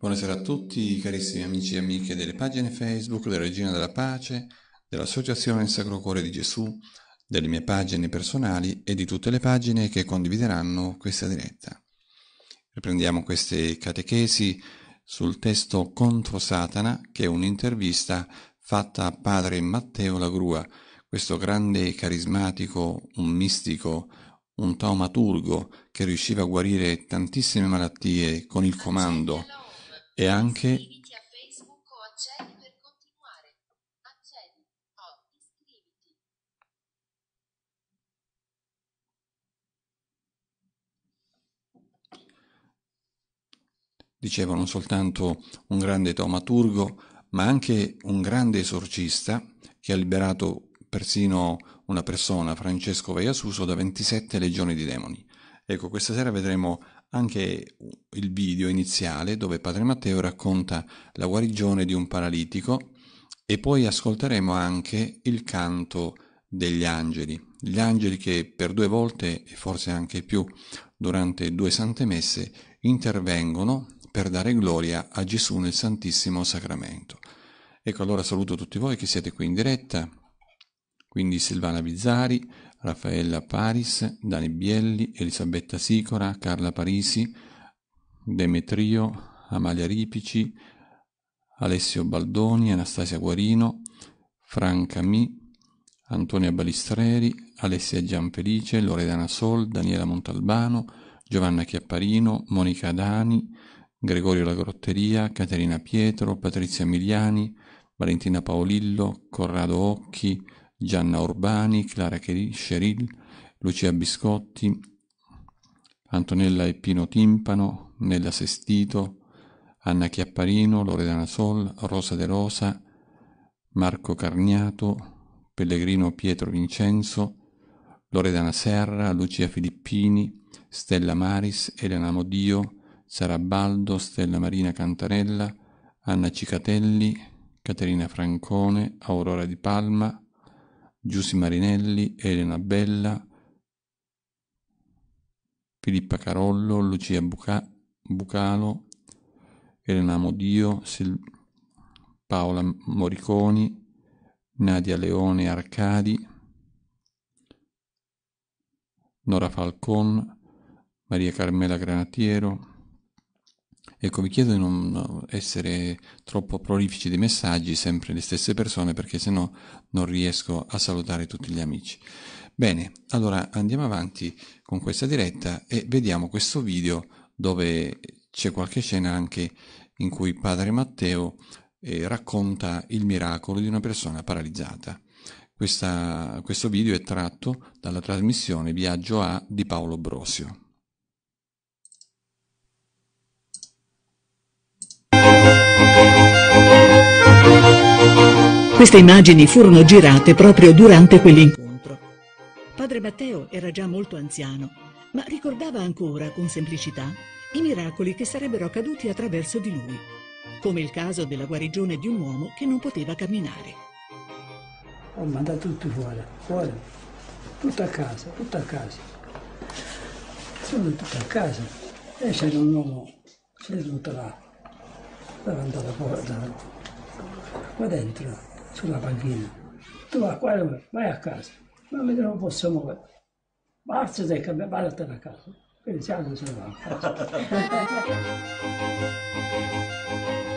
Buonasera a tutti carissimi amici e amiche delle pagine Facebook della Regina della Pace, dell'Associazione Sacro Cuore di Gesù, delle mie pagine personali e di tutte le pagine che condivideranno questa diretta. Riprendiamo queste catechesi sul testo Contro Satana, che è un'intervista fatta a padre Matteo Lagrua, questo grande carismatico, un mistico, un taumaturgo che riusciva a guarire tantissime malattie con il comando e anche oh, Dicevo, non soltanto un grande taumaturgo, ma anche un grande esorcista che ha liberato persino una persona, Francesco Vaiasuso, da 27 legioni di demoni. Ecco, questa sera vedremo anche il video iniziale dove Padre Matteo racconta la guarigione di un paralitico e poi ascolteremo anche il canto degli angeli, gli angeli che per due volte e forse anche più durante due sante messe intervengono per dare gloria a Gesù nel Santissimo Sacramento. Ecco allora saluto tutti voi che siete qui in diretta, quindi Silvana Bizzari, Raffaella Paris, Dani Bielli, Elisabetta Sicora, Carla Parisi, Demetrio, Amalia Ripici, Alessio Baldoni, Anastasia Guarino, Franca Mi, Antonia Balistreri, Alessia Gianfelice, Loredana Sol, Daniela Montalbano, Giovanna Chiapparino, Monica Dani, Gregorio La Grotteria, Caterina Pietro, Patrizia Miliani, Valentina Paolillo, Corrado Occhi, Gianna Urbani, Clara Cheryl, Lucia Biscotti, Antonella Eppino Timpano, Nella Sestito, Anna Chiapparino, Loredana Sol, Rosa De Rosa, Marco Carniato, Pellegrino Pietro Vincenzo, Loredana Serra, Lucia Filippini, Stella Maris, Elena Modio, Sara Baldo, Stella Marina Cantarella, Anna Cicatelli, Caterina Francone, Aurora Di Palma, Giussi Marinelli, Elena Bella, Filippa Carollo, Lucia Buca, Bucalo, Elena Modio, Sil- Paola Moriconi, Nadia Leone Arcadi, Nora Falcon, Maria Carmela Granatiero, Ecco, vi chiedo di non essere troppo prolifici di messaggi, sempre le stesse persone, perché sennò non riesco a salutare tutti gli amici. Bene, allora andiamo avanti con questa diretta e vediamo questo video dove c'è qualche scena anche in cui padre Matteo eh, racconta il miracolo di una persona paralizzata. Questa, questo video è tratto dalla trasmissione Viaggio A di Paolo Brosio. Queste immagini furono girate proprio durante quell'incontro. Padre Matteo era già molto anziano, ma ricordava ancora con semplicità i miracoli che sarebbero accaduti attraverso di lui, come il caso della guarigione di un uomo che non poteva camminare. Ho mandato tutti fuori, fuori, tutto a casa, tutto a casa. Sono tutto a casa. E c'era un uomo seduto là, davanti alla porta, qua dentro sulla panchina. Tu a quale vai a casa, ma noi non possiamo muovere. Alzati e cambia, vattene a casa. Quindi si alza e va a casa.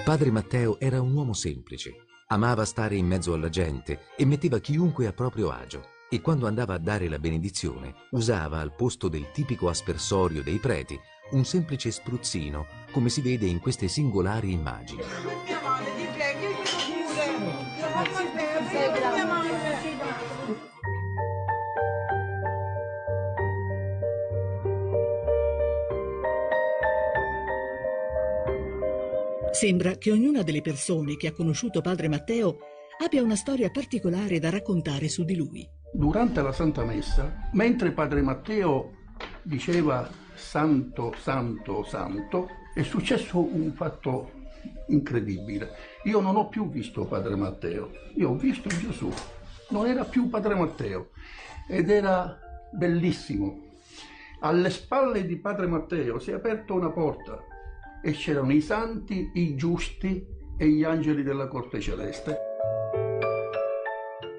Padre Matteo era un uomo semplice. Amava stare in mezzo alla gente e metteva chiunque a proprio agio. E quando andava a dare la benedizione, usava al posto del tipico aspersorio dei preti un semplice spruzzino, come si vede in queste singolari immagini. Mia madre, ti prego, Sembra che ognuna delle persone che ha conosciuto padre Matteo abbia una storia particolare da raccontare su di lui. Durante la Santa Messa, mentre padre Matteo diceva santo, santo, santo, è successo un fatto incredibile. Io non ho più visto Padre Matteo, io ho visto Gesù, non era più Padre Matteo ed era bellissimo. Alle spalle di Padre Matteo si è aperta una porta e c'erano i santi, i giusti e gli angeli della corte celeste.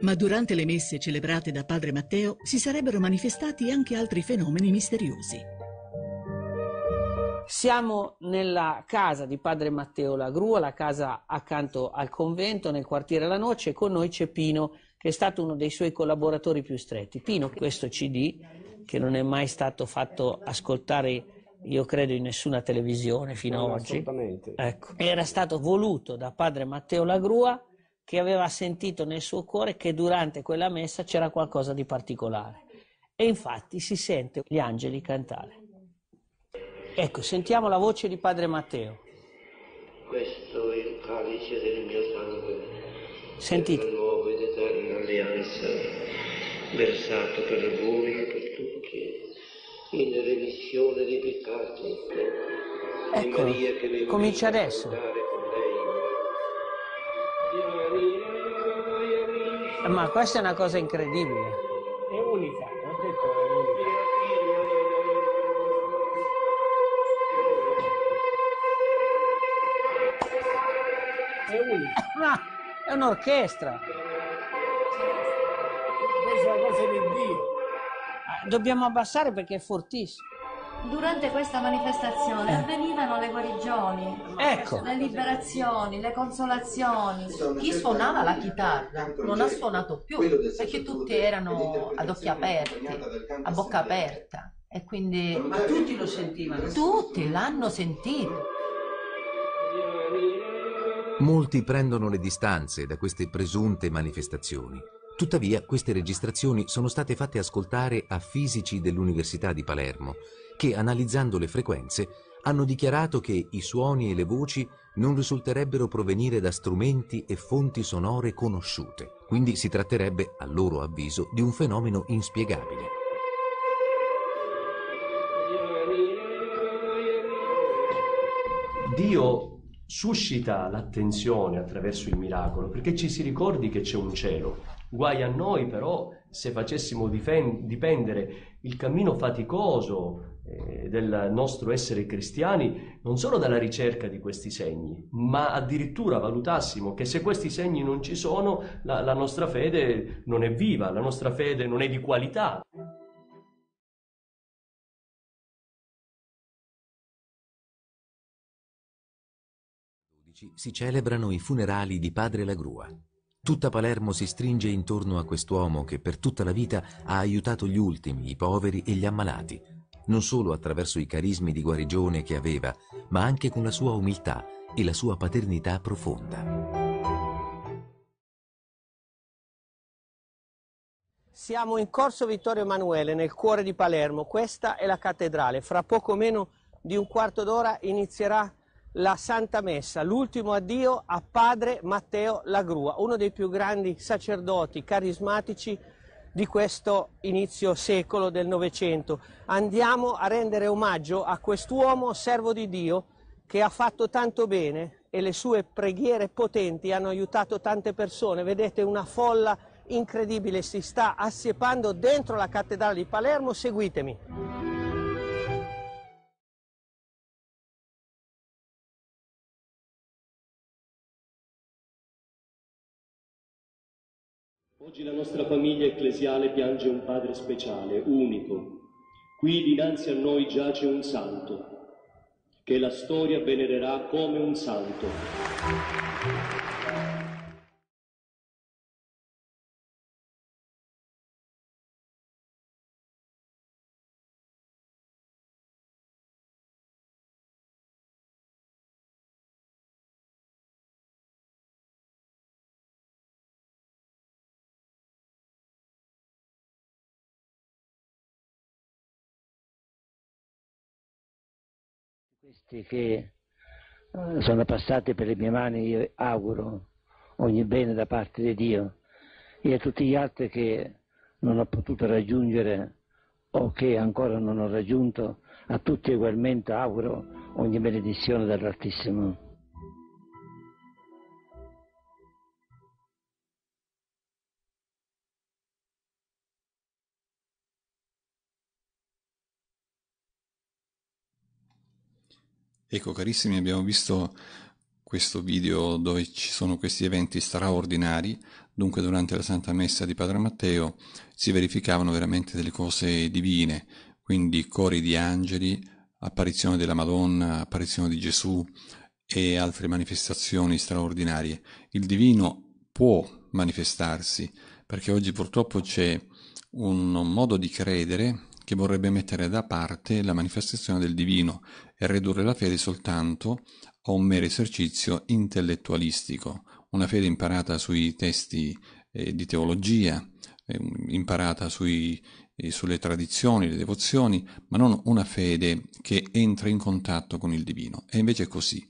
Ma durante le messe celebrate da Padre Matteo si sarebbero manifestati anche altri fenomeni misteriosi. Siamo nella casa di padre Matteo Lagrua, la casa accanto al convento, nel quartiere La Noce, con noi c'è Pino, che è stato uno dei suoi collaboratori più stretti. Pino, questo CD, che non è mai stato fatto ascoltare io credo in nessuna televisione fino ad oggi. Ecco. Era stato voluto da padre Matteo Lagrua che aveva sentito nel suo cuore che durante quella messa c'era qualcosa di particolare. E infatti si sente gli angeli cantare. Ecco, sentiamo la voce di Padre Matteo. Questo è il calice del mio sangue. Sentite. La nuova ed eterna alleanza versato per voi e per tutti in remissione dei peccati. Ecco, che comincia adesso. Ma questa è una cosa incredibile. È unica. è unica. Ma è un'orchestra. Questa è una cosa di Dio. Ah, dobbiamo abbassare perché è fortissimo. Durante questa manifestazione eh. avvenivano le guarigioni, ecco. le liberazioni, le consolazioni. Chi suonava la chitarra non ha suonato più perché tutti erano ad occhi aperti, a bocca aperta e quindi... Ma tutti lo sentivano? Tutti l'hanno sentito. Molti prendono le distanze da queste presunte manifestazioni. Tuttavia queste registrazioni sono state fatte ascoltare a fisici dell'Università di Palermo che, analizzando le frequenze, hanno dichiarato che i suoni e le voci non risulterebbero provenire da strumenti e fonti sonore conosciute. Quindi si tratterebbe, a loro avviso, di un fenomeno inspiegabile. Dio suscita l'attenzione attraverso il miracolo, perché ci si ricordi che c'è un cielo. Guai a noi però se facessimo difen- dipendere il cammino faticoso eh, del nostro essere cristiani non solo dalla ricerca di questi segni, ma addirittura valutassimo che se questi segni non ci sono, la, la nostra fede non è viva, la nostra fede non è di qualità. Oggi si celebrano i funerali di Padre Lagrua. Tutta Palermo si stringe intorno a quest'uomo che per tutta la vita ha aiutato gli ultimi, i poveri e gli ammalati, non solo attraverso i carismi di guarigione che aveva, ma anche con la sua umiltà e la sua paternità profonda. Siamo in Corso Vittorio Emanuele, nel cuore di Palermo. Questa è la cattedrale. Fra poco meno di un quarto d'ora inizierà la Santa Messa, l'ultimo addio a padre Matteo Lagrua, uno dei più grandi sacerdoti carismatici di questo inizio secolo del Novecento. Andiamo a rendere omaggio a quest'uomo servo di Dio che ha fatto tanto bene e le sue preghiere potenti hanno aiutato tante persone. Vedete una folla incredibile si sta assiepando dentro la cattedrale di Palermo, seguitemi. Oggi la nostra famiglia ecclesiale piange un Padre speciale, unico. Qui dinanzi a noi giace un santo, che la storia venererà come un santo. questi che eh, sono passati per le mie mani io auguro ogni bene da parte di Dio e a tutti gli altri che non ho potuto raggiungere o che ancora non ho raggiunto, a tutti ugualmente auguro ogni benedizione dall'Altissimo. Ecco carissimi, abbiamo visto questo video dove ci sono questi eventi straordinari, dunque durante la Santa Messa di Padre Matteo si verificavano veramente delle cose divine, quindi cori di angeli, apparizione della Madonna, apparizione di Gesù e altre manifestazioni straordinarie. Il divino può manifestarsi, perché oggi purtroppo c'è un modo di credere che vorrebbe mettere da parte la manifestazione del divino e ridurre la fede soltanto a un mero esercizio intellettualistico, una fede imparata sui testi eh, di teologia, eh, imparata sui, eh, sulle tradizioni, le devozioni, ma non una fede che entra in contatto con il divino. E invece è così,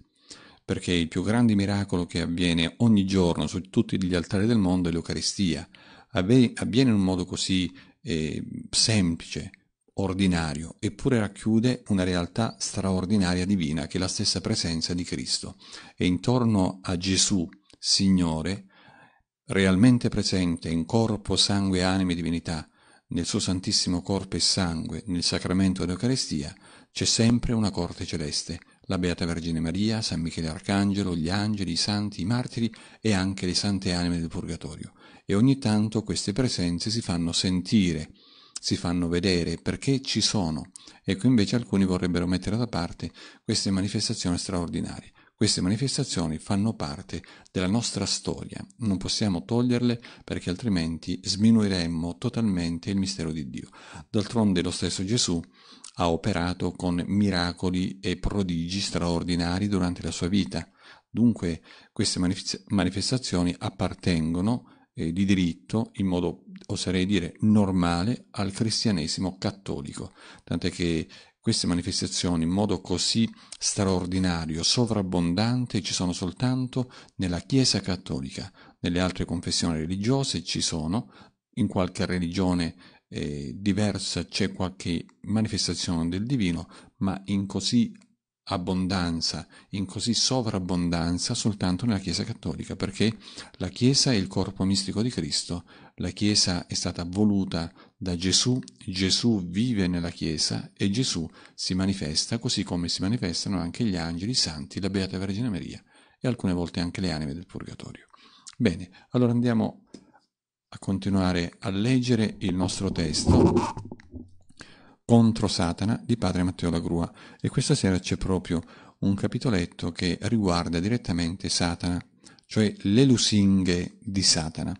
perché il più grande miracolo che avviene ogni giorno su tutti gli altari del mondo è l'Eucaristia. Avviene in un modo così eh, semplice, ordinario, eppure racchiude una realtà straordinaria divina che è la stessa presenza di Cristo. E intorno a Gesù, Signore, realmente presente in corpo, sangue, anima e divinità, nel suo santissimo corpo e sangue, nel sacramento dell'Eucaristia, c'è sempre una corte celeste, la Beata Vergine Maria, San Michele Arcangelo, gli angeli, i santi, i martiri e anche le sante anime del purgatorio. E ogni tanto queste presenze si fanno sentire si fanno vedere, perché ci sono. Ecco, invece alcuni vorrebbero mettere da parte queste manifestazioni straordinarie. Queste manifestazioni fanno parte della nostra storia, non possiamo toglierle perché altrimenti sminuiremmo totalmente il mistero di Dio. D'altronde lo stesso Gesù ha operato con miracoli e prodigi straordinari durante la sua vita. Dunque queste manifestazioni appartengono eh, di diritto, in modo oserei dire normale, al cristianesimo cattolico, tant'è che queste manifestazioni in modo così straordinario, sovrabbondante, ci sono soltanto nella Chiesa cattolica, nelle altre confessioni religiose ci sono, in qualche religione eh, diversa c'è qualche manifestazione del divino, ma in così abbondanza, in così sovrabbondanza soltanto nella Chiesa cattolica, perché la Chiesa è il corpo mistico di Cristo, la Chiesa è stata voluta da Gesù, Gesù vive nella Chiesa e Gesù si manifesta così come si manifestano anche gli angeli, i santi, la Beata Vergine Maria e alcune volte anche le anime del purgatorio. Bene, allora andiamo a continuare a leggere il nostro testo contro Satana di padre Matteo Lagrua e questa sera c'è proprio un capitoletto che riguarda direttamente Satana, cioè le lusinghe di Satana.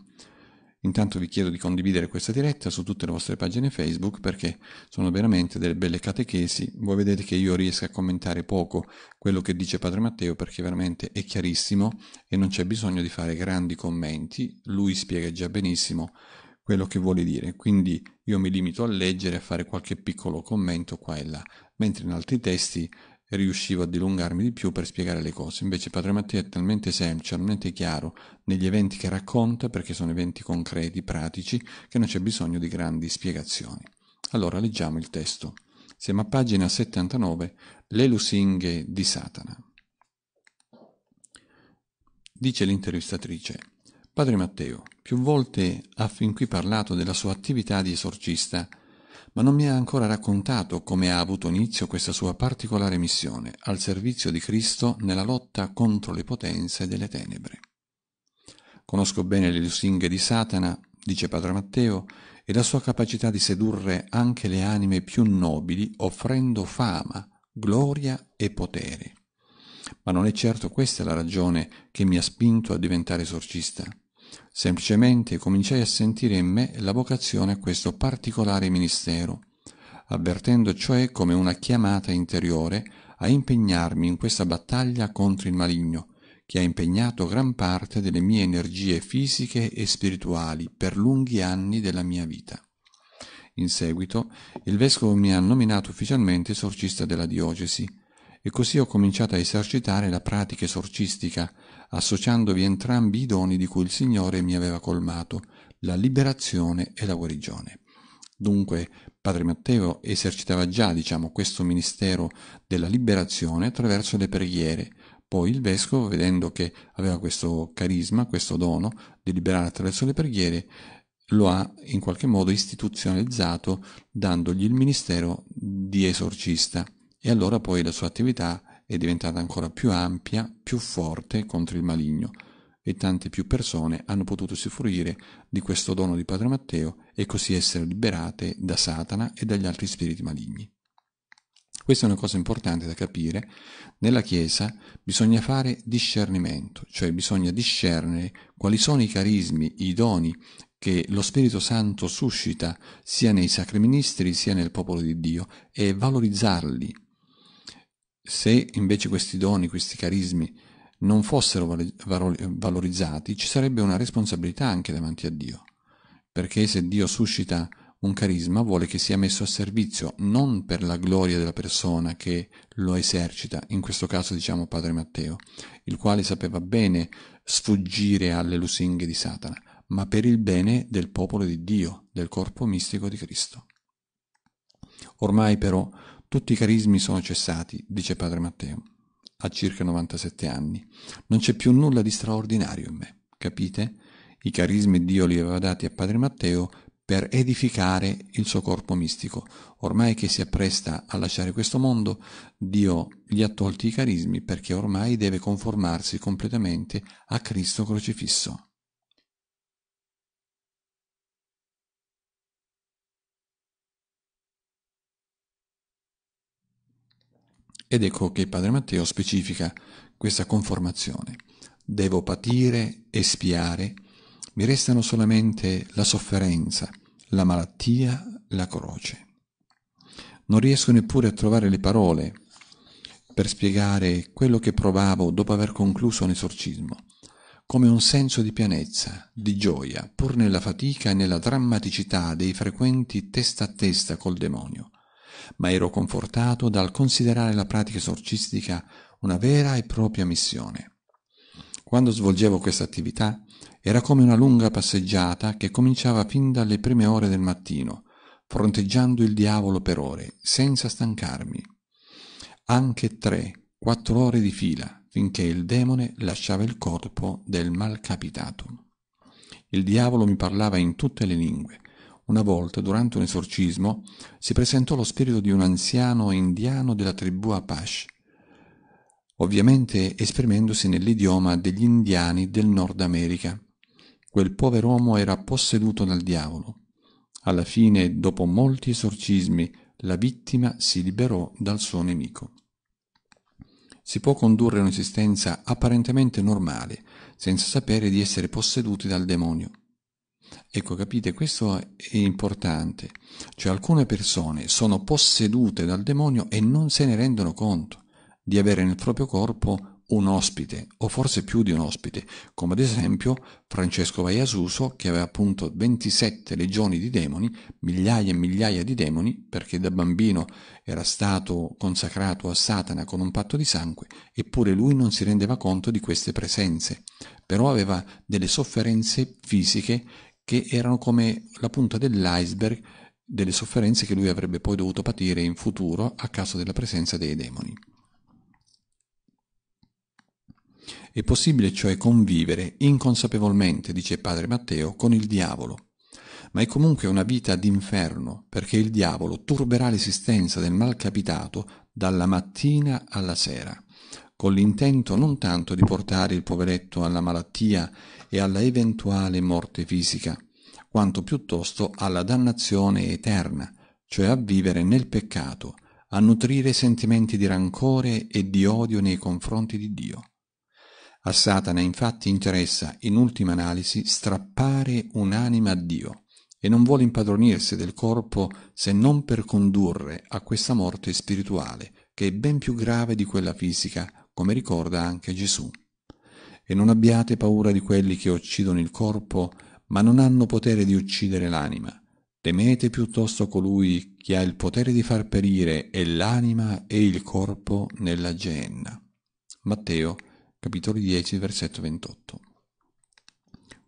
Intanto vi chiedo di condividere questa diretta su tutte le vostre pagine Facebook perché sono veramente delle belle catechesi. Voi vedete che io riesco a commentare poco quello che dice Padre Matteo perché veramente è chiarissimo e non c'è bisogno di fare grandi commenti. Lui spiega già benissimo quello che vuole dire, quindi io mi limito a leggere e a fare qualche piccolo commento qua e là, mentre in altri testi riuscivo a dilungarmi di più per spiegare le cose. Invece Padre Matteo è talmente semplice, talmente chiaro negli eventi che racconta, perché sono eventi concreti, pratici, che non c'è bisogno di grandi spiegazioni. Allora leggiamo il testo. Siamo a pagina 79, le lusinghe di Satana. Dice l'intervistatrice, Padre Matteo più volte ha fin qui parlato della sua attività di esorcista, ma non mi ha ancora raccontato come ha avuto inizio questa sua particolare missione al servizio di Cristo nella lotta contro le potenze delle tenebre. Conosco bene le lusinghe di Satana, dice Padre Matteo, e la sua capacità di sedurre anche le anime più nobili offrendo fama, gloria e potere. Ma non è certo questa la ragione che mi ha spinto a diventare esorcista. Semplicemente cominciai a sentire in me la vocazione a questo particolare ministero, avvertendo cioè come una chiamata interiore a impegnarmi in questa battaglia contro il maligno, che ha impegnato gran parte delle mie energie fisiche e spirituali per lunghi anni della mia vita. In seguito, il vescovo mi ha nominato ufficialmente esorcista della diocesi, e così ho cominciato a esercitare la pratica esorcistica associandovi entrambi i doni di cui il Signore mi aveva colmato, la liberazione e la guarigione. Dunque, Padre Matteo esercitava già, diciamo, questo ministero della liberazione attraverso le preghiere. Poi il vescovo, vedendo che aveva questo carisma, questo dono di liberare attraverso le preghiere, lo ha in qualche modo istituzionalizzato dandogli il ministero di esorcista e allora poi la sua attività è diventata ancora più ampia, più forte contro il maligno e tante più persone hanno potuto usufruire di questo dono di Padre Matteo e così essere liberate da Satana e dagli altri spiriti maligni. Questa è una cosa importante da capire. Nella Chiesa bisogna fare discernimento, cioè bisogna discernere quali sono i carismi, i doni che lo Spirito Santo suscita sia nei sacri ministri sia nel popolo di Dio e valorizzarli se invece questi doni, questi carismi non fossero valorizzati, ci sarebbe una responsabilità anche davanti a Dio, perché se Dio suscita un carisma vuole che sia messo a servizio non per la gloria della persona che lo esercita, in questo caso diciamo Padre Matteo, il quale sapeva bene sfuggire alle lusinghe di Satana, ma per il bene del popolo di Dio, del corpo mistico di Cristo. Ormai però tutti i carismi sono cessati, dice padre Matteo. a circa 97 anni. Non c'è più nulla di straordinario in me, capite? I carismi Dio li aveva dati a padre Matteo per edificare il suo corpo mistico. Ormai che si appresta a lasciare questo mondo, Dio gli ha tolti i carismi perché ormai deve conformarsi completamente a Cristo crocifisso. Ed ecco che Padre Matteo specifica questa conformazione. Devo patire e spiare, mi restano solamente la sofferenza, la malattia, la croce. Non riesco neppure a trovare le parole per spiegare quello che provavo dopo aver concluso un esorcismo, come un senso di pianezza, di gioia, pur nella fatica e nella drammaticità dei frequenti testa a testa col demonio ma ero confortato dal considerare la pratica esorcistica una vera e propria missione. Quando svolgevo questa attività era come una lunga passeggiata che cominciava fin dalle prime ore del mattino, fronteggiando il diavolo per ore, senza stancarmi. Anche tre, quattro ore di fila, finché il demone lasciava il corpo del malcapitato. Il diavolo mi parlava in tutte le lingue, una volta, durante un esorcismo, si presentò lo spirito di un anziano indiano della tribù Apache, ovviamente esprimendosi nell'idioma degli indiani del Nord America. Quel pover'uomo era posseduto dal diavolo. Alla fine, dopo molti esorcismi, la vittima si liberò dal suo nemico. Si può condurre un'esistenza apparentemente normale, senza sapere di essere posseduti dal demonio. Ecco, capite, questo è importante. Cioè alcune persone sono possedute dal demonio e non se ne rendono conto di avere nel proprio corpo un ospite, o forse più di un ospite, come ad esempio Francesco Vaiasuso, che aveva appunto 27 legioni di demoni, migliaia e migliaia di demoni, perché da bambino era stato consacrato a Satana con un patto di sangue, eppure lui non si rendeva conto di queste presenze, però aveva delle sofferenze fisiche che erano come la punta dell'iceberg delle sofferenze che lui avrebbe poi dovuto patire in futuro a causa della presenza dei demoni. È possibile cioè convivere inconsapevolmente, dice padre Matteo, con il diavolo, ma è comunque una vita d'inferno, perché il diavolo turberà l'esistenza del malcapitato dalla mattina alla sera, con l'intento non tanto di portare il poveretto alla malattia e alla eventuale morte fisica, quanto piuttosto alla dannazione eterna, cioè a vivere nel peccato, a nutrire sentimenti di rancore e di odio nei confronti di Dio. A Satana infatti interessa, in ultima analisi, strappare un'anima a Dio e non vuole impadronirsi del corpo se non per condurre a questa morte spirituale, che è ben più grave di quella fisica, come ricorda anche Gesù e non abbiate paura di quelli che uccidono il corpo, ma non hanno potere di uccidere l'anima. Temete piuttosto colui che ha il potere di far perire e l'anima e il corpo nella geenna. Matteo, capitolo 10, versetto 28.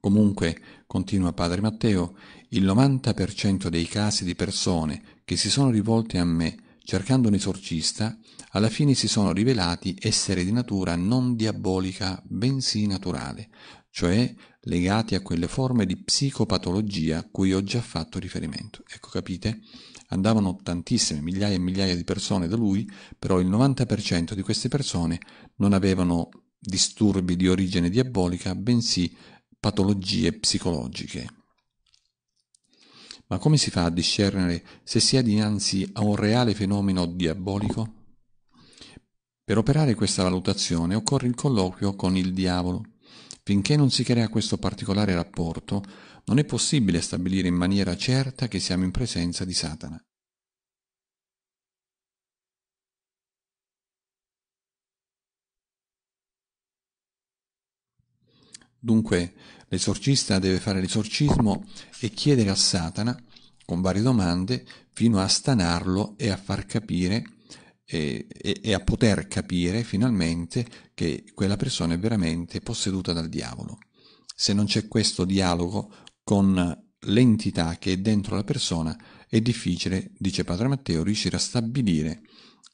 Comunque, continua Padre Matteo, il 90% dei casi di persone che si sono rivolte a me cercando un esorcista, alla fine si sono rivelati essere di natura non diabolica, bensì naturale, cioè legati a quelle forme di psicopatologia a cui ho già fatto riferimento. Ecco, capite? Andavano tantissime, migliaia e migliaia di persone da lui, però il 90% di queste persone non avevano disturbi di origine diabolica, bensì patologie psicologiche. Ma come si fa a discernere se si è dinanzi a un reale fenomeno diabolico? Per operare questa valutazione occorre il colloquio con il diavolo. Finché non si crea questo particolare rapporto, non è possibile stabilire in maniera certa che siamo in presenza di Satana. Dunque, L'esorcista deve fare l'esorcismo e chiedere a Satana, con varie domande, fino a stanarlo e a far capire e, e, e a poter capire finalmente che quella persona è veramente posseduta dal diavolo. Se non c'è questo dialogo con l'entità che è dentro la persona, è difficile, dice Padre Matteo, riuscire a stabilire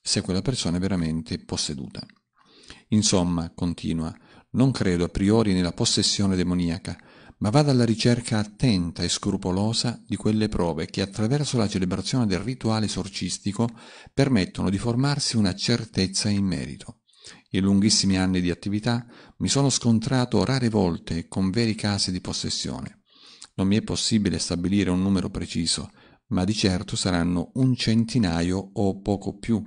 se quella persona è veramente posseduta. Insomma, continua, non credo a priori nella possessione demoniaca, ma vado alla ricerca attenta e scrupolosa di quelle prove che attraverso la celebrazione del rituale esorcistico permettono di formarsi una certezza in merito. In lunghissimi anni di attività mi sono scontrato rare volte con veri casi di possessione. Non mi è possibile stabilire un numero preciso, ma di certo saranno un centinaio o poco più.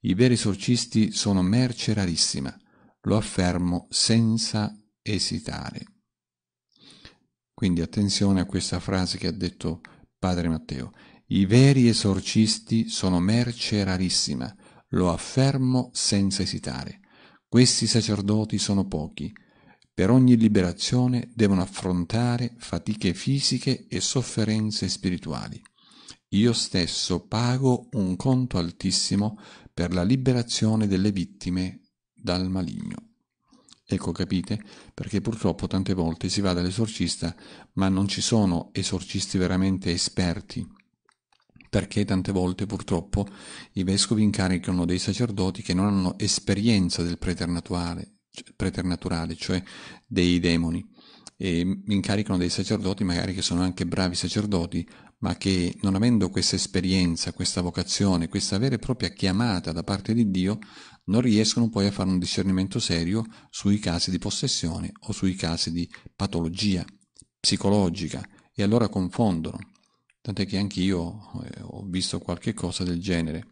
I veri esorcisti sono merce rarissima lo affermo senza esitare. Quindi attenzione a questa frase che ha detto padre Matteo. I veri esorcisti sono merce rarissima, lo affermo senza esitare. Questi sacerdoti sono pochi. Per ogni liberazione devono affrontare fatiche fisiche e sofferenze spirituali. Io stesso pago un conto altissimo per la liberazione delle vittime dal maligno. Ecco, capite? Perché purtroppo tante volte si va dall'esorcista, ma non ci sono esorcisti veramente esperti, perché tante volte purtroppo i vescovi incaricano dei sacerdoti che non hanno esperienza del preternaturale, cioè, preternaturale cioè dei demoni, e incaricano dei sacerdoti magari che sono anche bravi sacerdoti, ma che non avendo questa esperienza, questa vocazione, questa vera e propria chiamata da parte di Dio, non riescono poi a fare un discernimento serio sui casi di possessione o sui casi di patologia psicologica e allora confondono. Tant'è che anch'io eh, ho visto qualche cosa del genere,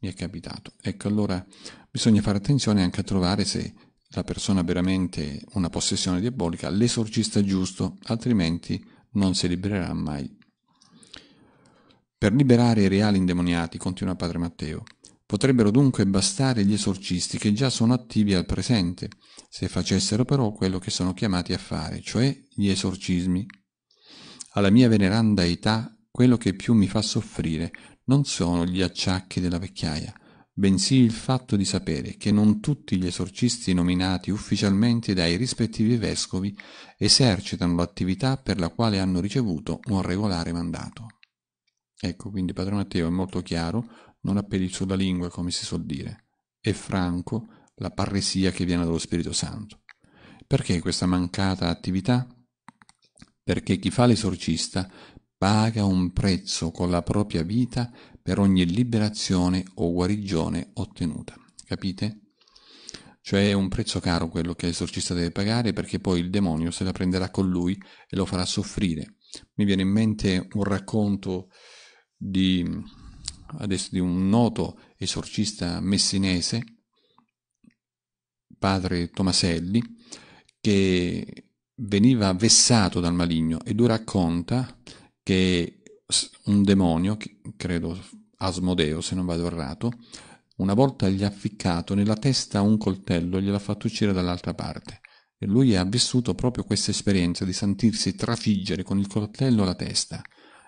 mi è capitato. Ecco, allora bisogna fare attenzione anche a trovare se la persona ha veramente una possessione diabolica, l'esorcista giusto, altrimenti non si libererà mai. Per liberare i reali indemoniati, continua Padre Matteo, Potrebbero dunque bastare gli esorcisti che già sono attivi al presente, se facessero però quello che sono chiamati a fare, cioè gli esorcismi. Alla mia veneranda età, quello che più mi fa soffrire non sono gli acciacchi della vecchiaia, bensì il fatto di sapere che non tutti gli esorcisti nominati ufficialmente dai rispettivi vescovi esercitano l'attività per la quale hanno ricevuto un regolare mandato. Ecco, quindi Padre Matteo è molto chiaro non ha peli sulla lingua, come si suol dire, e franco la parresia che viene dallo Spirito Santo. Perché questa mancata attività? Perché chi fa l'esorcista paga un prezzo con la propria vita per ogni liberazione o guarigione ottenuta. Capite? Cioè è un prezzo caro quello che l'esorcista deve pagare perché poi il demonio se la prenderà con lui e lo farà soffrire. Mi viene in mente un racconto di adesso di un noto esorcista messinese, padre Tomaselli, che veniva vessato dal maligno ed lui racconta che un demonio, credo Asmodeo se non vado errato, una volta gli ha ficcato nella testa un coltello e gliel'ha fatto uscire dall'altra parte. E lui ha vissuto proprio questa esperienza di sentirsi trafiggere con il coltello la testa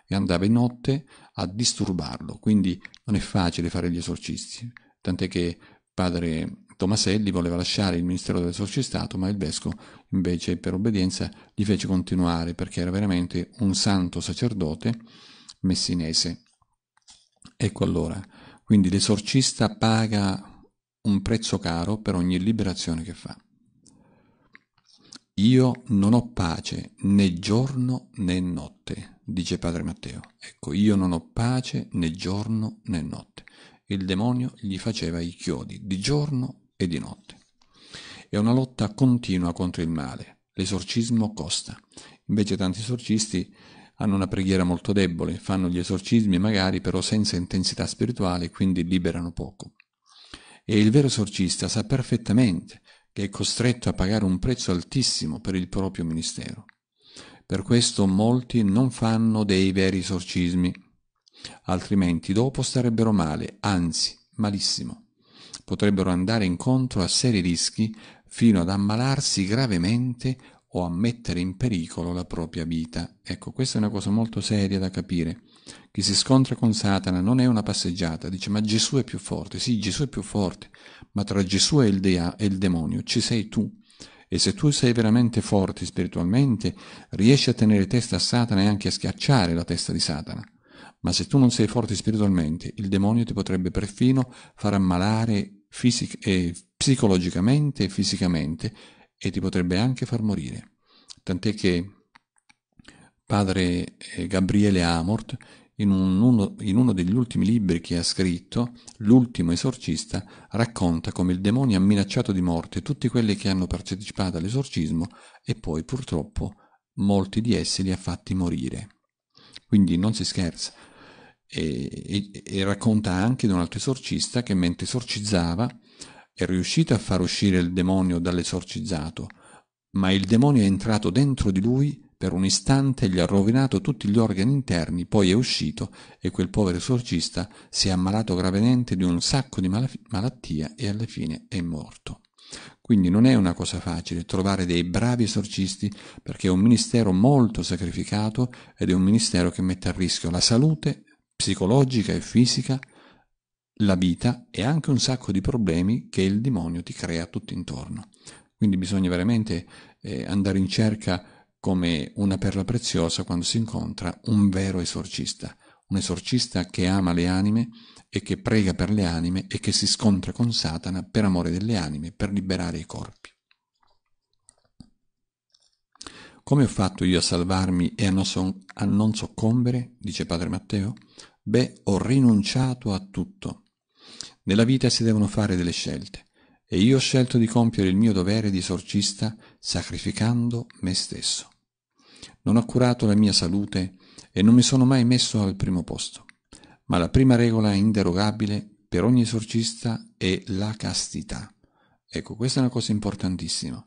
e andava in notte a disturbarlo, quindi non è facile fare gli esorcisti, tant'è che padre Tomaselli voleva lasciare il ministero dell'esorcistato, ma il vescovo invece per obbedienza gli fece continuare perché era veramente un santo sacerdote messinese. Ecco allora, quindi l'esorcista paga un prezzo caro per ogni liberazione che fa. Io non ho pace né giorno né notte, dice padre Matteo, ecco io non ho pace né giorno né notte. Il demonio gli faceva i chiodi di giorno e di notte. È una lotta continua contro il male. L'esorcismo costa. Invece tanti esorcisti hanno una preghiera molto debole, fanno gli esorcismi magari però senza intensità spirituale, quindi liberano poco. E il vero esorcista sa perfettamente che è costretto a pagare un prezzo altissimo per il proprio ministero. Per questo molti non fanno dei veri esorcismi, altrimenti dopo starebbero male, anzi malissimo. Potrebbero andare incontro a seri rischi fino ad ammalarsi gravemente o a mettere in pericolo la propria vita. Ecco, questa è una cosa molto seria da capire. Chi si scontra con Satana non è una passeggiata, dice ma Gesù è più forte, sì Gesù è più forte, ma tra Gesù e il, dea- e il demonio ci sei tu e se tu sei veramente forte spiritualmente, riesci a tenere testa a Satana e anche a schiacciare la testa di Satana. Ma se tu non sei forte spiritualmente, il demonio ti potrebbe perfino far ammalare fisic- e psicologicamente e fisicamente e ti potrebbe anche far morire. Tant'è che padre eh, Gabriele Amort, in, un uno, in uno degli ultimi libri che ha scritto, L'ultimo esorcista, racconta come il demonio ha minacciato di morte tutti quelli che hanno partecipato all'esorcismo e poi purtroppo molti di essi li ha fatti morire. Quindi non si scherza. E, e, e racconta anche di un altro esorcista che mentre esorcizzava è riuscito a far uscire il demonio dall'esorcizzato, ma il demonio è entrato dentro di lui per un istante gli ha rovinato tutti gli organi interni, poi è uscito e quel povero esorcista si è ammalato gravemente di un sacco di mal- malattia e alla fine è morto. Quindi non è una cosa facile trovare dei bravi esorcisti perché è un ministero molto sacrificato ed è un ministero che mette a rischio la salute psicologica e fisica, la vita e anche un sacco di problemi che il demonio ti crea tutto intorno. Quindi bisogna veramente eh, andare in cerca di come una perla preziosa quando si incontra un vero esorcista, un esorcista che ama le anime e che prega per le anime e che si scontra con Satana per amore delle anime, per liberare i corpi. Come ho fatto io a salvarmi e a non, so, a non soccombere, dice Padre Matteo? Beh, ho rinunciato a tutto. Nella vita si devono fare delle scelte e io ho scelto di compiere il mio dovere di esorcista sacrificando me stesso non ho curato la mia salute e non mi sono mai messo al primo posto. Ma la prima regola inderogabile per ogni esorcista è la castità. Ecco, questa è una cosa importantissima.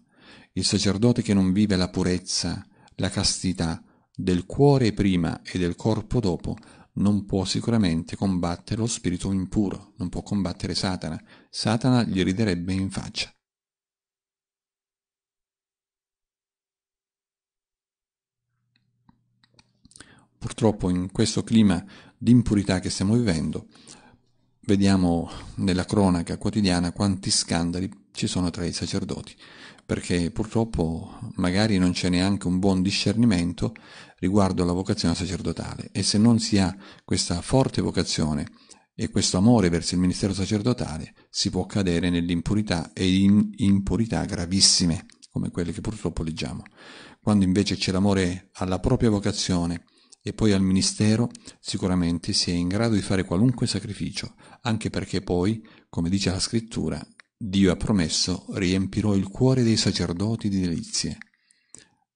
Il sacerdote che non vive la purezza, la castità del cuore prima e del corpo dopo, non può sicuramente combattere lo spirito impuro, non può combattere Satana. Satana gli riderebbe in faccia. Purtroppo in questo clima di impurità che stiamo vivendo, vediamo nella cronaca quotidiana quanti scandali ci sono tra i sacerdoti, perché purtroppo magari non c'è neanche un buon discernimento riguardo alla vocazione sacerdotale e se non si ha questa forte vocazione e questo amore verso il ministero sacerdotale si può cadere nell'impurità e in impurità gravissime come quelle che purtroppo leggiamo. Quando invece c'è l'amore alla propria vocazione, e poi al ministero, sicuramente si è in grado di fare qualunque sacrificio, anche perché poi, come dice la scrittura, Dio ha promesso riempirò il cuore dei sacerdoti di delizie.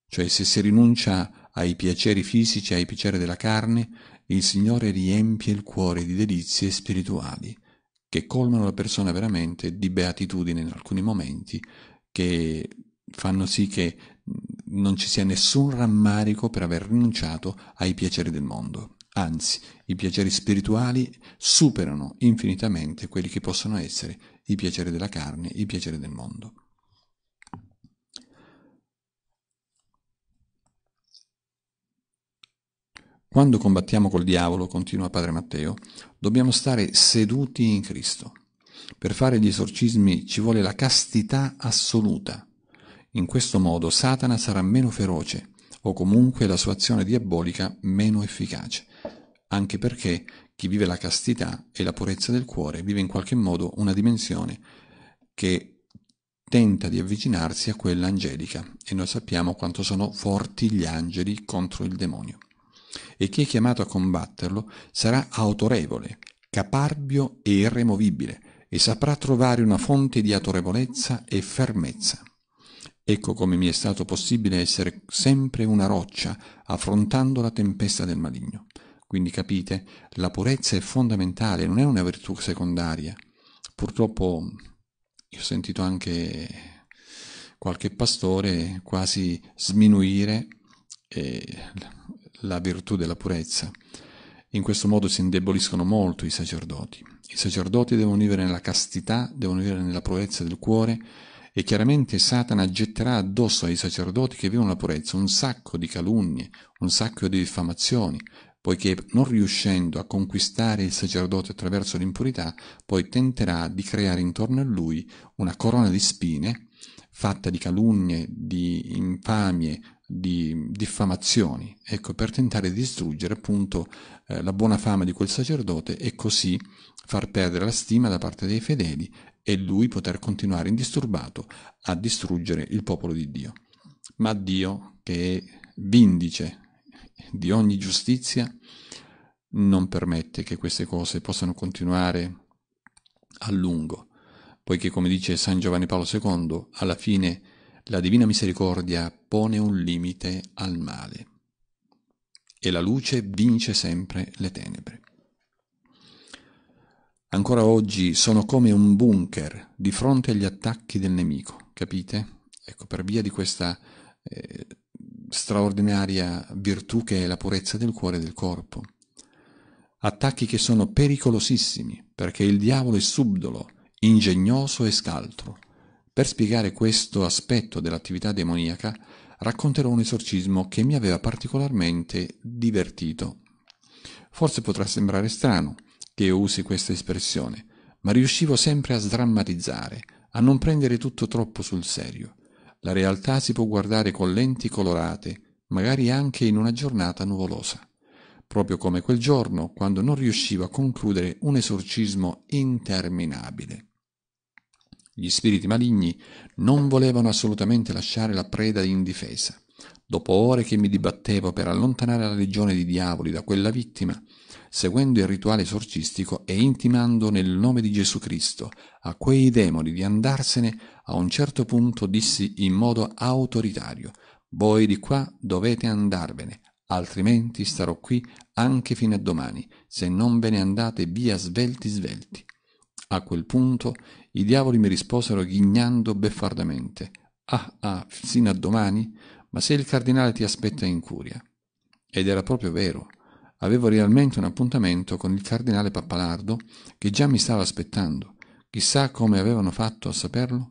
Cioè se si rinuncia ai piaceri fisici, ai piaceri della carne, il Signore riempie il cuore di delizie spirituali, che colmano la persona veramente di beatitudine in alcuni momenti, che fanno sì che non ci sia nessun rammarico per aver rinunciato ai piaceri del mondo. Anzi, i piaceri spirituali superano infinitamente quelli che possono essere i piaceri della carne, i piaceri del mondo. Quando combattiamo col diavolo, continua Padre Matteo, dobbiamo stare seduti in Cristo. Per fare gli esorcismi ci vuole la castità assoluta in questo modo Satana sarà meno feroce o comunque la sua azione diabolica meno efficace, anche perché chi vive la castità e la purezza del cuore vive in qualche modo una dimensione che tenta di avvicinarsi a quella angelica e noi sappiamo quanto sono forti gli angeli contro il demonio. E chi è chiamato a combatterlo sarà autorevole, caparbio e irremovibile e saprà trovare una fonte di autorevolezza e fermezza. Ecco come mi è stato possibile essere sempre una roccia affrontando la tempesta del maligno. Quindi capite, la purezza è fondamentale, non è una virtù secondaria. Purtroppo ho sentito anche qualche pastore quasi sminuire eh, la virtù della purezza. In questo modo si indeboliscono molto i sacerdoti. I sacerdoti devono vivere nella castità, devono vivere nella purezza del cuore, e chiaramente Satana getterà addosso ai sacerdoti che vivono la purezza un sacco di calunnie, un sacco di diffamazioni, poiché non riuscendo a conquistare il sacerdote attraverso l'impurità, poi tenterà di creare intorno a lui una corona di spine fatta di calunnie, di infamie, di diffamazioni, ecco, per tentare di distruggere appunto eh, la buona fama di quel sacerdote e così far perdere la stima da parte dei fedeli e lui poter continuare indisturbato a distruggere il popolo di Dio. Ma Dio, che è vindice di ogni giustizia, non permette che queste cose possano continuare a lungo, poiché come dice San Giovanni Paolo II, alla fine la divina misericordia pone un limite al male e la luce vince sempre le tenebre ancora oggi sono come un bunker di fronte agli attacchi del nemico, capite? Ecco, per via di questa eh, straordinaria virtù che è la purezza del cuore e del corpo. Attacchi che sono pericolosissimi, perché il diavolo è subdolo, ingegnoso e scaltro. Per spiegare questo aspetto dell'attività demoniaca, racconterò un esorcismo che mi aveva particolarmente divertito. Forse potrà sembrare strano, che io usi questa espressione, ma riuscivo sempre a sdrammatizzare, a non prendere tutto troppo sul serio. La realtà si può guardare con lenti colorate, magari anche in una giornata nuvolosa. Proprio come quel giorno, quando non riuscivo a concludere un esorcismo interminabile. Gli spiriti maligni non volevano assolutamente lasciare la preda indifesa. Dopo ore che mi dibattevo per allontanare la legione di diavoli da quella vittima, seguendo il rituale esorcistico e intimando nel nome di Gesù Cristo a quei demoni di andarsene, a un certo punto dissi in modo autoritario Voi di qua dovete andarvene, altrimenti starò qui anche fino a domani, se non ve ne andate via svelti svelti. A quel punto i diavoli mi risposero ghignando beffardamente Ah ah, sino a domani? ma se il cardinale ti aspetta in curia. Ed era proprio vero. Avevo realmente un appuntamento con il cardinale Pappalardo che già mi stava aspettando. Chissà come avevano fatto a saperlo?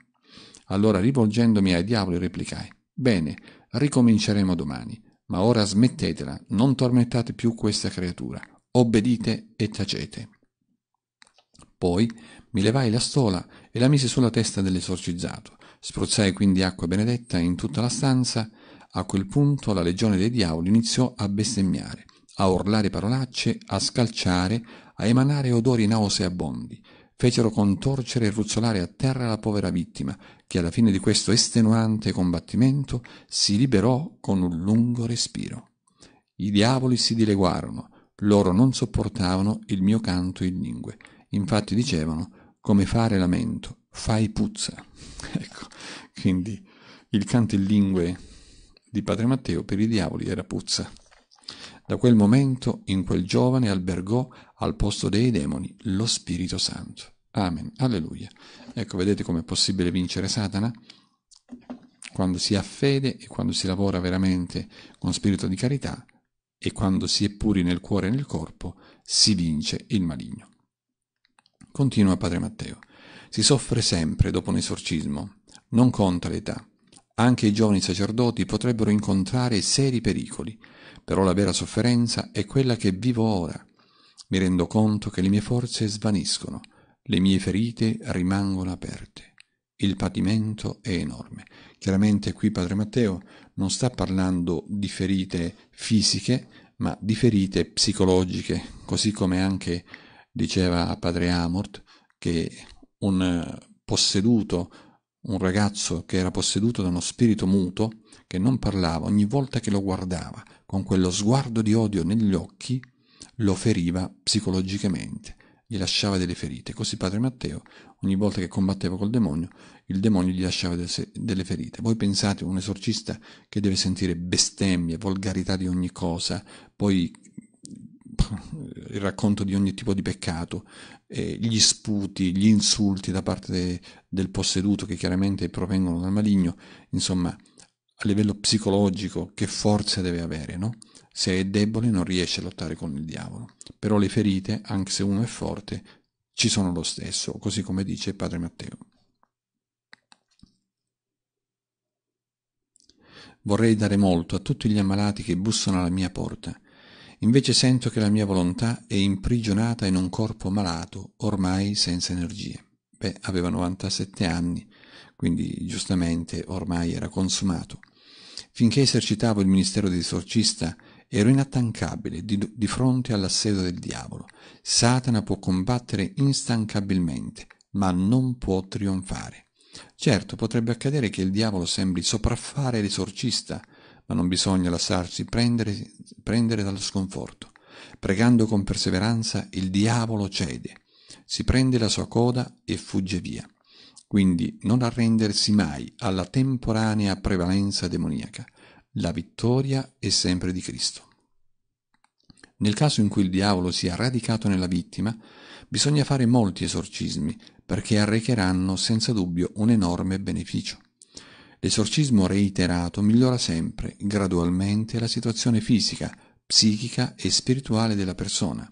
Allora, rivolgendomi ai diavoli, replicai: Bene, ricominceremo domani, ma ora smettetela, non tormentate più questa creatura. Obbedite e tacete. Poi mi levai la stola e la misi sulla testa dell'esorcizzato. Spruzzai quindi acqua benedetta in tutta la stanza a quel punto la legione dei diavoli iniziò a bestemmiare, a urlare parolacce, a scalciare, a emanare odori nauseabondi. Fecero contorcere e ruzzolare a terra la povera vittima, che alla fine di questo estenuante combattimento si liberò con un lungo respiro. I diavoli si dileguarono, loro non sopportavano il mio canto in lingue. Infatti dicevano, come fare lamento, fai puzza. Ecco, quindi il canto in lingue di padre Matteo per i diavoli era puzza. Da quel momento in quel giovane albergò al posto dei demoni lo Spirito Santo. Amen. Alleluia. Ecco, vedete com'è possibile vincere Satana? Quando si ha fede e quando si lavora veramente con spirito di carità e quando si è puri nel cuore e nel corpo, si vince il maligno. Continua Padre Matteo. Si soffre sempre dopo un esorcismo, non conta l'età, anche i giovani sacerdoti potrebbero incontrare seri pericoli, però la vera sofferenza è quella che vivo ora. Mi rendo conto che le mie forze svaniscono, le mie ferite rimangono aperte. Il patimento è enorme. Chiaramente qui Padre Matteo non sta parlando di ferite fisiche, ma di ferite psicologiche, così come anche diceva Padre Amort che un posseduto un ragazzo che era posseduto da uno spirito muto, che non parlava, ogni volta che lo guardava, con quello sguardo di odio negli occhi, lo feriva psicologicamente, gli lasciava delle ferite. Così padre Matteo, ogni volta che combatteva col demonio, il demonio gli lasciava delle ferite. Voi pensate un esorcista che deve sentire bestemmie, volgarità di ogni cosa, poi il racconto di ogni tipo di peccato, eh, gli sputi, gli insulti da parte de, del posseduto che chiaramente provengono dal maligno, insomma, a livello psicologico che forza deve avere, no? Se è debole non riesce a lottare con il diavolo, però le ferite, anche se uno è forte, ci sono lo stesso, così come dice Padre Matteo. Vorrei dare molto a tutti gli ammalati che bussano alla mia porta Invece sento che la mia volontà è imprigionata in un corpo malato, ormai senza energie. Beh, aveva 97 anni, quindi giustamente ormai era consumato. Finché esercitavo il ministero di esorcista ero inattancabile di, di fronte all'assedio del diavolo. Satana può combattere instancabilmente, ma non può trionfare. Certo, potrebbe accadere che il diavolo sembri sopraffare l'esorcista ma non bisogna lasciarsi prendere, prendere dallo sconforto. Pregando con perseveranza, il diavolo cede, si prende la sua coda e fugge via. Quindi non arrendersi mai alla temporanea prevalenza demoniaca. La vittoria è sempre di Cristo. Nel caso in cui il diavolo sia radicato nella vittima, bisogna fare molti esorcismi perché arrecheranno senza dubbio un enorme beneficio. L'esorcismo reiterato migliora sempre, gradualmente, la situazione fisica, psichica e spirituale della persona.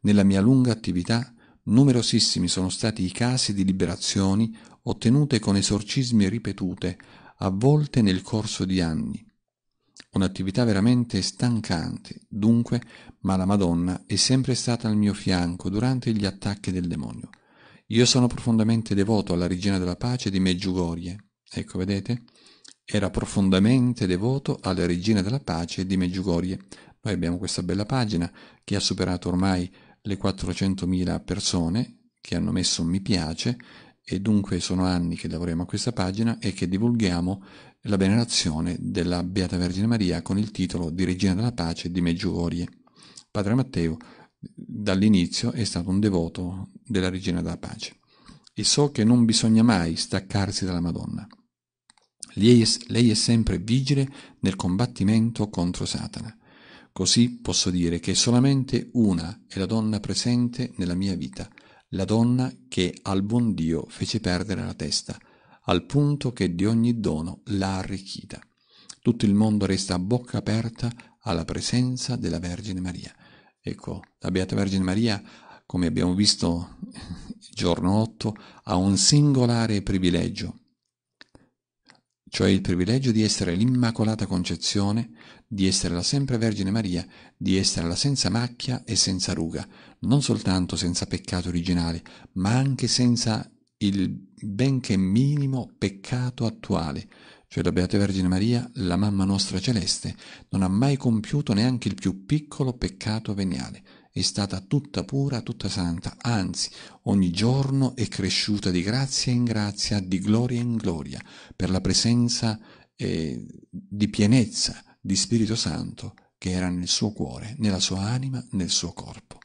Nella mia lunga attività, numerosissimi sono stati i casi di liberazioni ottenute con esorcismi ripetute, a volte nel corso di anni. Un'attività veramente stancante, dunque, ma la Madonna è sempre stata al mio fianco durante gli attacchi del demonio. Io sono profondamente devoto alla Regina della Pace di Meggiugorie, ecco vedete, era profondamente devoto alla regina della pace di Meggiugorie. Noi abbiamo questa bella pagina che ha superato ormai le 400.000 persone che hanno messo mi piace e dunque sono anni che lavoriamo a questa pagina e che divulghiamo la venerazione della Beata Vergine Maria con il titolo di Regina della Pace di Meggiugorie. Padre Matteo dall'inizio è stato un devoto della Regina della Pace e so che non bisogna mai staccarsi dalla Madonna. Lei è, lei è sempre vigile nel combattimento contro Satana. Così posso dire che solamente una è la donna presente nella mia vita, la donna che al buon Dio fece perdere la testa, al punto che di ogni dono l'ha arricchita. Tutto il mondo resta a bocca aperta alla presenza della Vergine Maria. Ecco, la Beata Vergine Maria come abbiamo visto il giorno 8, ha un singolare privilegio, cioè il privilegio di essere l'Immacolata Concezione, di essere la Sempre Vergine Maria, di essere la senza macchia e senza ruga, non soltanto senza peccato originale, ma anche senza il benché minimo peccato attuale, cioè la Beata Vergine Maria, la Mamma nostra celeste, non ha mai compiuto neanche il più piccolo peccato veniale è stata tutta pura, tutta santa, anzi ogni giorno è cresciuta di grazia in grazia, di gloria in gloria, per la presenza eh, di pienezza di Spirito Santo che era nel suo cuore, nella sua anima, nel suo corpo.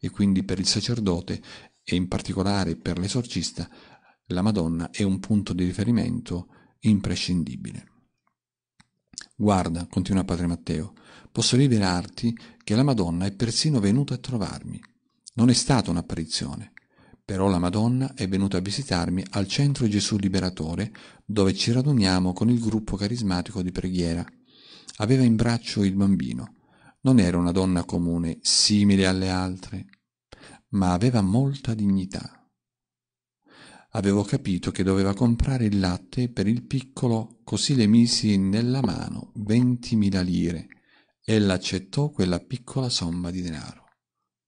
E quindi per il sacerdote e in particolare per l'esorcista la Madonna è un punto di riferimento imprescindibile. Guarda, continua padre Matteo, posso rivelarti che la Madonna è persino venuta a trovarmi. Non è stata un'apparizione, però la Madonna è venuta a visitarmi al centro Gesù Liberatore, dove ci raduniamo con il gruppo carismatico di preghiera. Aveva in braccio il bambino. Non era una donna comune, simile alle altre, ma aveva molta dignità. Avevo capito che doveva comprare il latte per il piccolo, così le misi nella mano 20.000 lire. Ella accettò quella piccola somma di denaro.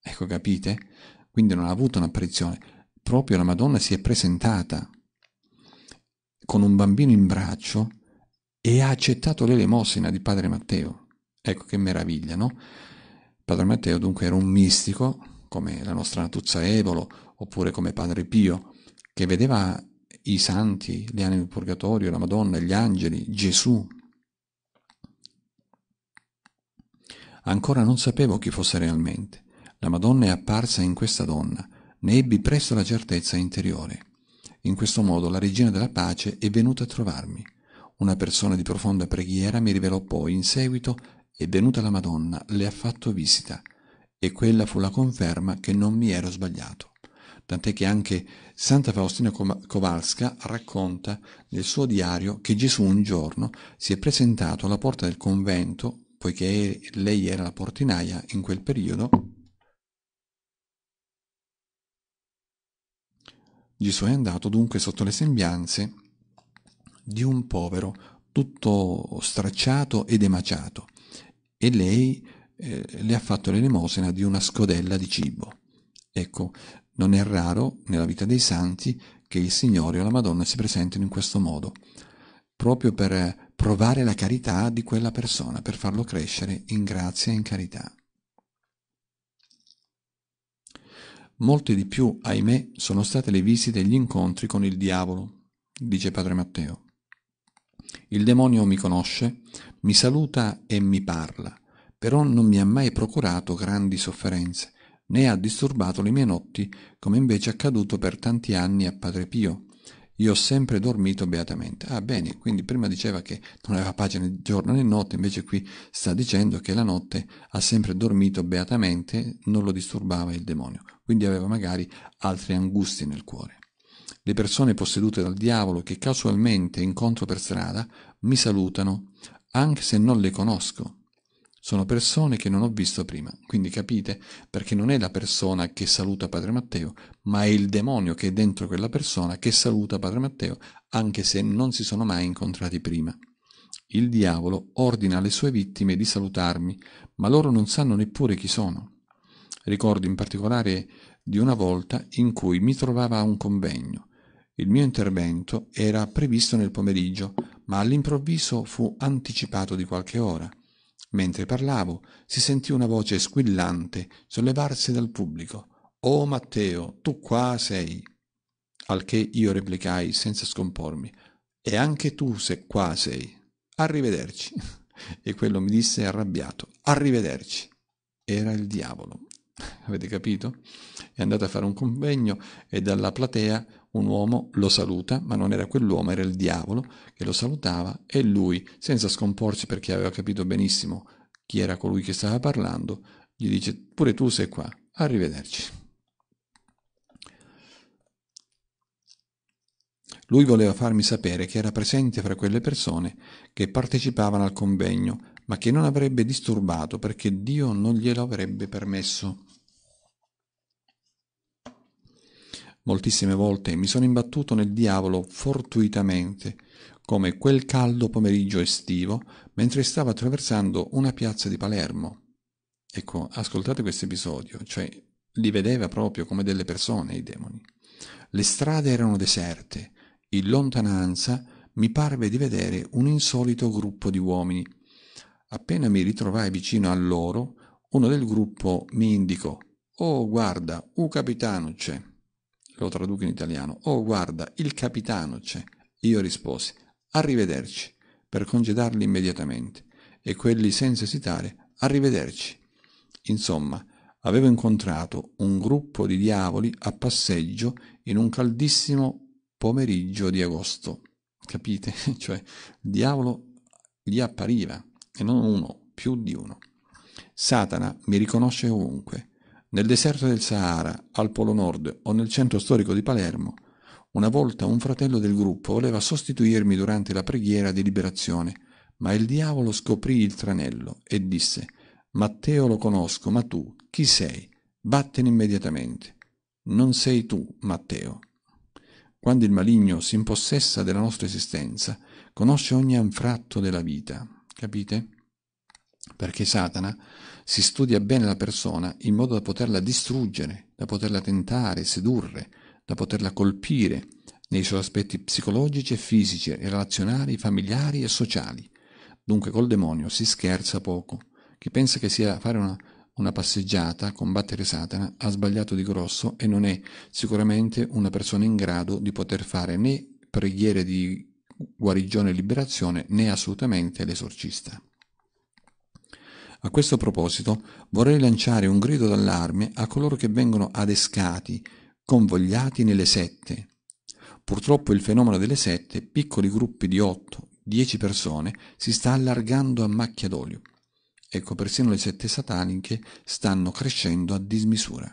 Ecco, capite? Quindi non ha avuto un'apparizione. Proprio la Madonna si è presentata con un bambino in braccio e ha accettato l'elemosina di Padre Matteo. Ecco che meraviglia, no? Padre Matteo dunque era un mistico, come la nostra Natuzza Evolo, oppure come Padre Pio, che vedeva i santi, le anime del purgatorio, la Madonna, gli angeli, Gesù. Ancora non sapevo chi fosse realmente. La Madonna è apparsa in questa donna, ne ebbi presto la certezza interiore. In questo modo la regina della pace è venuta a trovarmi. Una persona di profonda preghiera mi rivelò poi in seguito è venuta la Madonna, le ha fatto visita e quella fu la conferma che non mi ero sbagliato. Tant'è che anche Santa Faustina Kowalska racconta nel suo diario che Gesù un giorno si è presentato alla porta del convento, poiché lei era la portinaia in quel periodo. Gesù è andato dunque sotto le sembianze di un povero tutto stracciato ed emaciato e lei eh, le ha fatto l'elemosina di una scodella di cibo. Ecco, non è raro, nella vita dei santi, che il Signore o la Madonna si presentino in questo modo, proprio per provare la carità di quella persona, per farlo crescere in grazia e in carità. Molte di più, ahimè, sono state le visite e gli incontri con il diavolo, dice Padre Matteo. Il demonio mi conosce, mi saluta e mi parla, però non mi ha mai procurato grandi sofferenze, né ha disturbato le mie notti, come invece è accaduto per tanti anni a Padre Pio. Io ho sempre dormito beatamente. Ah, bene, quindi prima diceva che non aveva pace né giorno né notte, invece qui sta dicendo che la notte ha sempre dormito beatamente, non lo disturbava il demonio, quindi aveva magari altre angustie nel cuore. Le persone possedute dal diavolo che casualmente incontro per strada mi salutano, anche se non le conosco, sono persone che non ho visto prima, quindi capite perché non è la persona che saluta Padre Matteo, ma è il demonio che è dentro quella persona che saluta Padre Matteo, anche se non si sono mai incontrati prima. Il diavolo ordina alle sue vittime di salutarmi, ma loro non sanno neppure chi sono. Ricordo in particolare di una volta in cui mi trovava a un convegno. Il mio intervento era previsto nel pomeriggio, ma all'improvviso fu anticipato di qualche ora. Mentre parlavo, si sentì una voce squillante sollevarsi dal pubblico. Oh Matteo, tu qua sei. Al che io replicai senza scompormi. E anche tu se qua sei. Arrivederci. E quello mi disse arrabbiato. Arrivederci. Era il diavolo. Avete capito? È andato a fare un convegno e dalla platea un uomo lo saluta, ma non era quell'uomo, era il diavolo che lo salutava e lui, senza scomporsi perché aveva capito benissimo chi era colui che stava parlando, gli dice pure tu sei qua, arrivederci. Lui voleva farmi sapere che era presente fra quelle persone che partecipavano al convegno, ma che non avrebbe disturbato perché Dio non glielo avrebbe permesso. Moltissime volte mi sono imbattuto nel diavolo fortuitamente, come quel caldo pomeriggio estivo mentre stavo attraversando una piazza di Palermo. Ecco, ascoltate questo episodio, cioè li vedeva proprio come delle persone i demoni. Le strade erano deserte, in lontananza mi parve di vedere un insolito gruppo di uomini. Appena mi ritrovai vicino a loro, uno del gruppo mi indicò: Oh, guarda, un capitano c'è lo traduco in italiano, oh guarda, il capitano c'è. Io risposi, arrivederci, per congedarli immediatamente, e quelli senza esitare, arrivederci. Insomma, avevo incontrato un gruppo di diavoli a passeggio in un caldissimo pomeriggio di agosto. Capite? Cioè, il diavolo gli appariva, e non uno, più di uno. Satana mi riconosce ovunque, nel deserto del Sahara, al Polo Nord o nel centro storico di Palermo, una volta un fratello del gruppo voleva sostituirmi durante la preghiera di liberazione, ma il diavolo scoprì il tranello e disse Matteo lo conosco, ma tu chi sei? Vattene immediatamente. Non sei tu, Matteo. Quando il maligno si impossessa della nostra esistenza, conosce ogni anfratto della vita. Capite? Perché Satana si studia bene la persona in modo da poterla distruggere, da poterla tentare, sedurre, da poterla colpire nei suoi aspetti psicologici e fisici, relazionali, familiari e sociali. Dunque col demonio si scherza poco. Chi pensa che sia fare una, una passeggiata, combattere Satana, ha sbagliato di grosso e non è sicuramente una persona in grado di poter fare né preghiere di guarigione e liberazione né assolutamente l'esorcista. A questo proposito vorrei lanciare un grido d'allarme a coloro che vengono adescati, convogliati nelle sette. Purtroppo il fenomeno delle sette, piccoli gruppi di otto, dieci persone, si sta allargando a macchia d'olio. Ecco, persino le sette sataniche stanno crescendo a dismisura.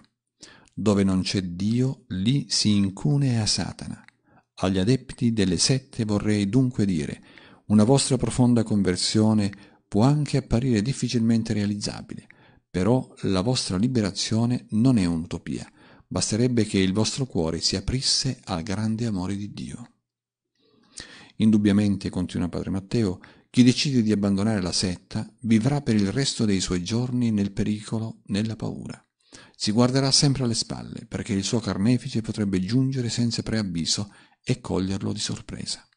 Dove non c'è Dio, lì si incune a Satana. Agli adepti delle sette vorrei dunque dire una vostra profonda conversione può anche apparire difficilmente realizzabile, però la vostra liberazione non è un'utopia, basterebbe che il vostro cuore si aprisse al grande amore di Dio. Indubbiamente, continua Padre Matteo, chi decide di abbandonare la setta vivrà per il resto dei suoi giorni nel pericolo, nella paura. Si guarderà sempre alle spalle perché il suo carnefice potrebbe giungere senza preavviso e coglierlo di sorpresa.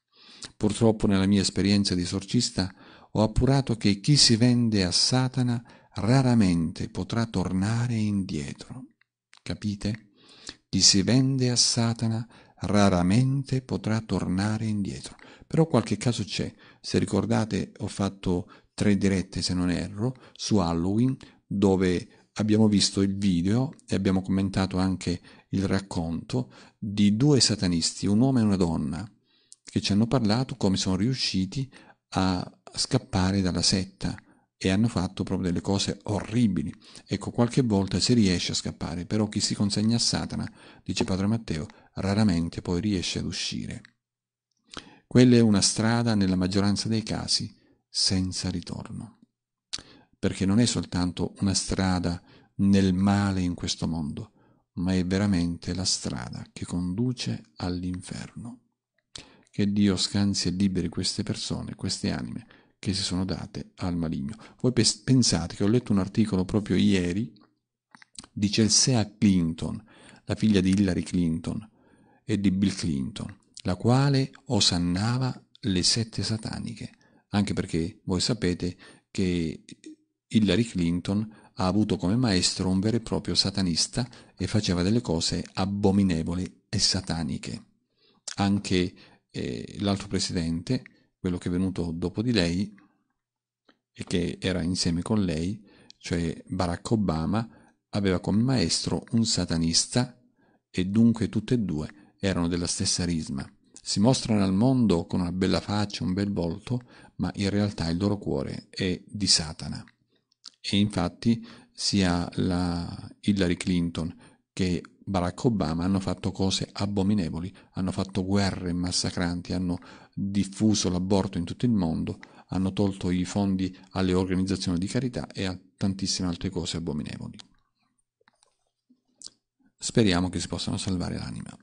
Purtroppo nella mia esperienza di esorcista ho appurato che chi si vende a Satana raramente potrà tornare indietro. Capite? Chi si vende a Satana raramente potrà tornare indietro. Però qualche caso c'è. Se ricordate ho fatto tre dirette, se non erro, su Halloween, dove abbiamo visto il video e abbiamo commentato anche il racconto di due satanisti, un uomo e una donna, che ci hanno parlato come sono riusciti a scappare dalla setta e hanno fatto proprio delle cose orribili. Ecco, qualche volta si riesce a scappare, però chi si consegna a Satana, dice Padre Matteo, raramente poi riesce ad uscire. Quella è una strada, nella maggioranza dei casi, senza ritorno. Perché non è soltanto una strada nel male in questo mondo, ma è veramente la strada che conduce all'inferno. Che Dio scansi e liberi queste persone, queste anime, che si sono date al maligno. Voi pensate che ho letto un articolo proprio ieri di Chelsea Clinton, la figlia di Hillary Clinton e di Bill Clinton, la quale osannava le sette sataniche, anche perché voi sapete che Hillary Clinton ha avuto come maestro un vero e proprio satanista e faceva delle cose abominevoli e sataniche. Anche eh, l'altro presidente, quello che è venuto dopo di lei e che era insieme con lei, cioè Barack Obama, aveva come maestro un satanista e dunque tutte e due erano della stessa risma. Si mostrano al mondo con una bella faccia, un bel volto, ma in realtà il loro cuore è di Satana. E infatti sia la Hillary Clinton che Barack Obama hanno fatto cose abominevoli, hanno fatto guerre massacranti, hanno diffuso l'aborto in tutto il mondo, hanno tolto i fondi alle organizzazioni di carità e a tantissime altre cose abominevoli. Speriamo che si possano salvare l'anima.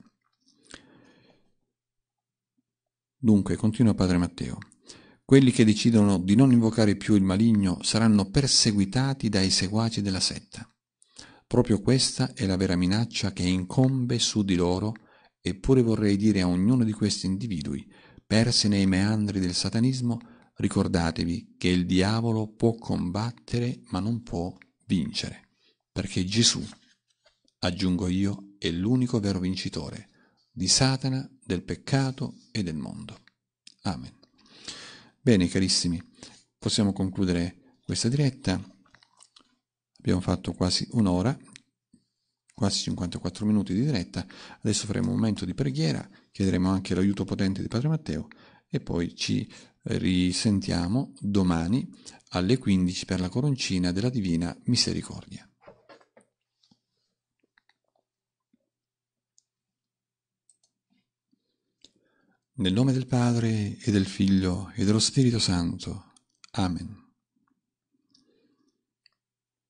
Dunque, continua Padre Matteo, quelli che decidono di non invocare più il maligno saranno perseguitati dai seguaci della setta. Proprio questa è la vera minaccia che incombe su di loro, eppure vorrei dire a ognuno di questi individui perse nei meandri del satanismo, ricordatevi che il diavolo può combattere ma non può vincere, perché Gesù, aggiungo io, è l'unico vero vincitore di Satana, del peccato e del mondo. Amen. Bene, carissimi, possiamo concludere questa diretta. Abbiamo fatto quasi un'ora quasi 54 minuti di diretta, adesso faremo un momento di preghiera, chiederemo anche l'aiuto potente di Padre Matteo e poi ci risentiamo domani alle 15 per la coroncina della Divina Misericordia. Nel nome del Padre e del Figlio e dello Spirito Santo. Amen.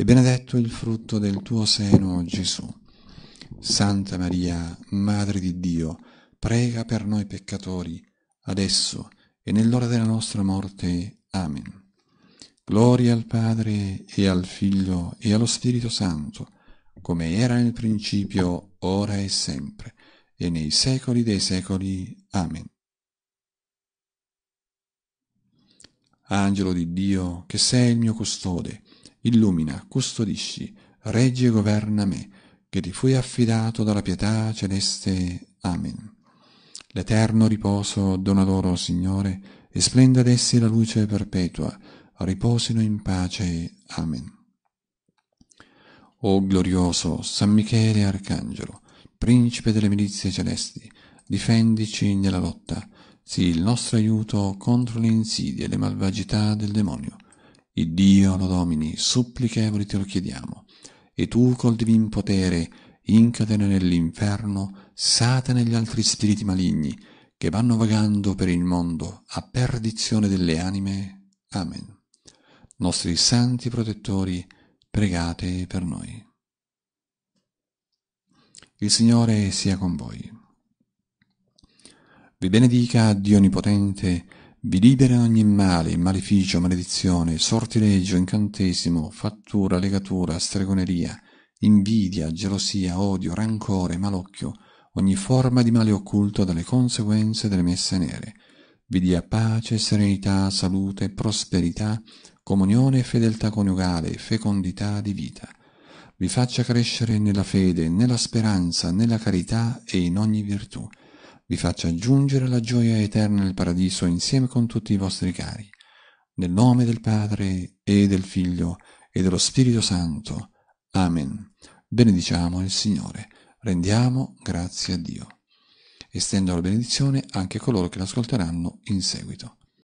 e benedetto il frutto del tuo seno, Gesù. Santa Maria, Madre di Dio, prega per noi peccatori, adesso e nell'ora della nostra morte. Amen. Gloria al Padre e al Figlio e allo Spirito Santo, come era nel principio, ora e sempre, e nei secoli dei secoli. Amen. Angelo di Dio, che sei il mio custode, illumina, custodisci, regge e governa me, che ti fui affidato dalla pietà celeste. Amen. L'eterno riposo dona loro, Signore, e splenda ad essi la luce perpetua. Riposino in pace. Amen. O glorioso San Michele Arcangelo, principe delle milizie celesti, difendici nella lotta, sii il nostro aiuto contro le insidie e le malvagità del demonio il Dio, lo Domini, supplichevoli te lo chiediamo. E tu, col divin potere, incatena nell'inferno Satana e gli altri spiriti maligni che vanno vagando per il mondo a perdizione delle anime. Amen. Nostri santi protettori, pregate per noi. Il Signore sia con voi. Vi benedica Dio Onnipotente, vi libera ogni male, maleficio, maledizione, sortileggio, incantesimo, fattura, legatura, stregoneria, invidia, gelosia, odio, rancore, malocchio, ogni forma di male occulto dalle conseguenze delle messe nere. Vi dia pace, serenità, salute, prosperità, comunione e fedeltà coniugale, fecondità di vita. Vi faccia crescere nella fede, nella speranza, nella carità e in ogni virtù vi faccia aggiungere la gioia eterna nel paradiso insieme con tutti i vostri cari. Nel nome del Padre e del Figlio e dello Spirito Santo. Amen. Benediciamo il Signore. Rendiamo grazie a Dio. Estendo la benedizione anche a coloro che l'ascolteranno in seguito.